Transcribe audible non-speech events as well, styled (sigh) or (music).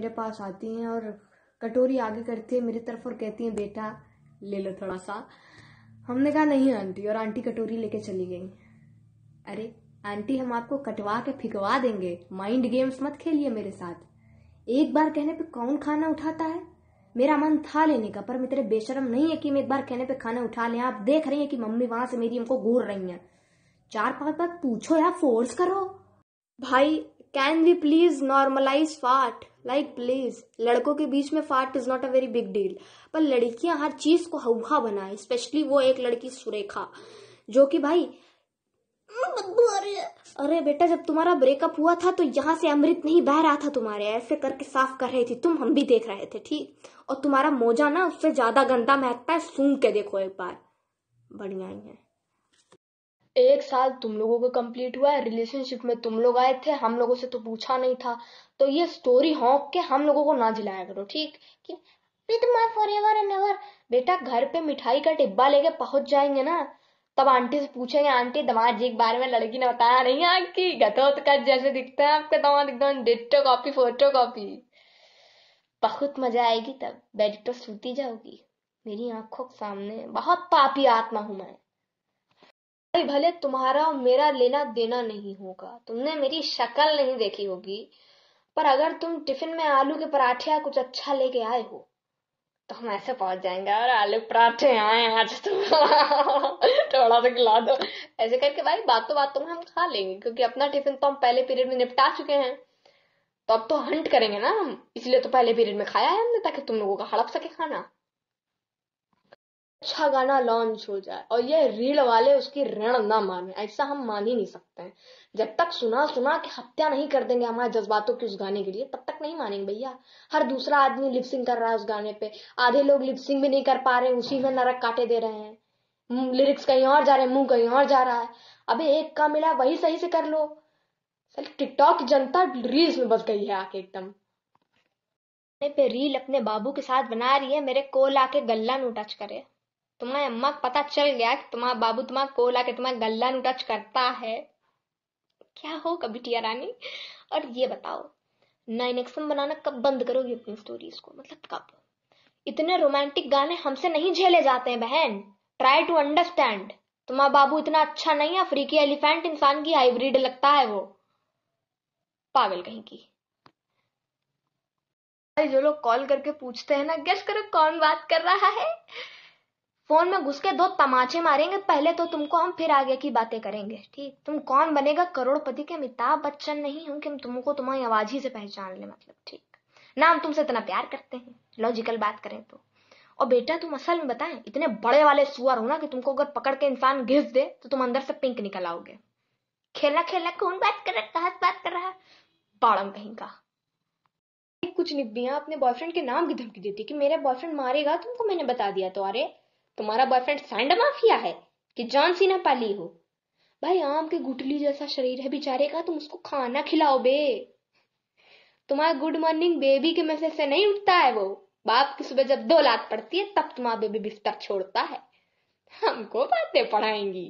मेरे पास आती हैं और कटोरी आगे करती है मेरी तरफ और कहती हैं बेटा ले लो थोड़ा सा हमने कहा नहीं आंटी और आंटी कटोरी लेके चली गई अरे आंटी हम आपको कटवा के फिकवा देंगे माइंड गेम्स मत खेलिए मेरे साथ एक बार कहने पे कौन खाना उठाता है मेरा मन था लेने का पर मैं बेशरम नहीं है कि मैं एक बार कहने पे खाना उठा लें आप देख रही हैं कि मम्मी वहां से मेरी हमको घूर रही हैं चार पांच बार पूछो या फोर्स करो भाई can we please normalise fart like please लड़कों के बीच में fart is not a very big deal पर लड़कियां हर चीज को हवा बनाए स्पेशली वो एक लड़की सुरेखा जो कि भाई हम्म, अरे बेटा जब तुम्हारा ब्रेकअप हुआ था तो यहाँ से अमृत नहीं बह रहा था तुम्हारे ऐसे करके साफ कर रही थी तुम हम भी देख रहे थे ठीक और तुम्हारा मोजा ना उससे ज्यादा गंदा महकता है सूंघ के देखो एक बार बढ़िया ही है एक साल तुम लोगों को कंप्लीट हुआ है रिलेशनशिप में तुम लोग आए थे हम लोगों से तो पूछा नहीं था तो ये स्टोरी हॉक के हम लोगों को ना जिलाया करो ठीक कि with my forever and ever बेटा घर पे मिठाई का डिब्बा लेके पहुंच जाएंगे ना तब आंटी से पूछेंगे आंटी दमाद जी के बारे में लड़की ने बताया नहीं आपकी गतोत का जैसे दिखता है आपका दमाद एकदम डिट्टो कॉपी फोटो कॉपी बहुत मजा आएगी तब बेड पर सूती जाओगी मेरी आंखों के सामने बहुत पापी आत्मा हूं मैं भाई भले तुम्हारा और मेरा लेना देना नहीं होगा तुमने मेरी शक्ल नहीं देखी होगी पर अगर तुम टिफिन में आलू के पराठे या कुछ अच्छा लेके आए हो तो हम ऐसे पहुंच जाएंगे और आलू पराठे आए आज तो (laughs) थोड़ा सा खिला दो ऐसे करके भाई बातों बातों में हम खा लेंगे क्योंकि अपना टिफिन तो हम पहले पीरियड में निपटा चुके हैं तो अब तो हंट करेंगे ना हम इसलिए तो पहले पीरियड में खाया है हमने ताकि तुम लोगों का हड़प सके खाना अच्छा गाना लॉन्च हो जाए और ये रील वाले उसकी ऋण ना माने ऐसा हम मान ही नहीं सकते हैं जब तक सुना सुना कि हत्या नहीं कर देंगे हमारे जज्बातों के उस गाने के लिए तब तक नहीं मानेंगे भैया हर दूसरा आदमी लिपसिंग कर रहा है उस गाने पे आधे लोग लिपसिंग भी नहीं कर पा रहे उसी में नरक काटे दे रहे हैं लिरिक्स कहीं और जा रहे हैं मुंह कहीं और जा रहा है अबे एक का मिला वही सही से कर लो सर टिकटॉक जनता रील्स में बस गई है आके एकदम पे रील अपने बाबू के साथ बना रही है मेरे कोल आके गल्ला नू टच करे तुम्हारे अम्मा को पता चल गया कि तुम्हारा बाबू तुम्हारा कोला के तुम्हारा गल्ला टच करता है क्या हो कभी टिया रानी और ये बताओ नाइन बनाना कब बंद करोगी अपनी स्टोरीज को मतलब कब इतने रोमांटिक गाने हमसे नहीं झेले जाते हैं बहन ट्राई टू अंडरस्टैंड तुम्हारा बाबू इतना अच्छा नहीं है अफ्रीकी एलिफेंट इंसान की हाइब्रिड लगता है वो पागल कहीं की जो लोग कॉल करके पूछते हैं ना गेस करो कौन बात कर रहा है फोन में घुस के दो तमाचे मारेंगे पहले तो तुमको हम फिर आगे की बातें करेंगे ठीक तुम कौन बनेगा करोड़पति के अमिताभ बच्चन नहीं हूं कि हम तुमको तुम्हारी आवाज ही से पहचान ले मतलब ठीक ना हम तुमसे इतना प्यार करते हैं लॉजिकल बात करें तो और बेटा तुम असल में बताए इतने बड़े वाले सुअर हो ना कि तुमको अगर पकड़ के इंसान घिस दे तो तुम अंदर से पिंक निकल आओगे खेला खेला कौन बात कर रहा है कहा बात कर रहा है बाड़म कहीं का कुछ निबिया अपने बॉयफ्रेंड के नाम की धमकी देती कि मेरा बॉयफ्रेंड मारेगा तुमको मैंने बता दिया तो अरे तुम्हारा बॉयफ्रेंड सैंड माफिया है कि जॉन सीना पाली हो भाई आम के गुटली जैसा शरीर है बेचारे का तुम उसको खाना खिलाओ बे तुम्हारा गुड मॉर्निंग बेबी के मैसेज से नहीं उठता है वो बाप की सुबह जब दो लात पड़ती है तब तुम्हारा बेबी बिस्तर छोड़ता है हमको बातें पढ़ाएंगी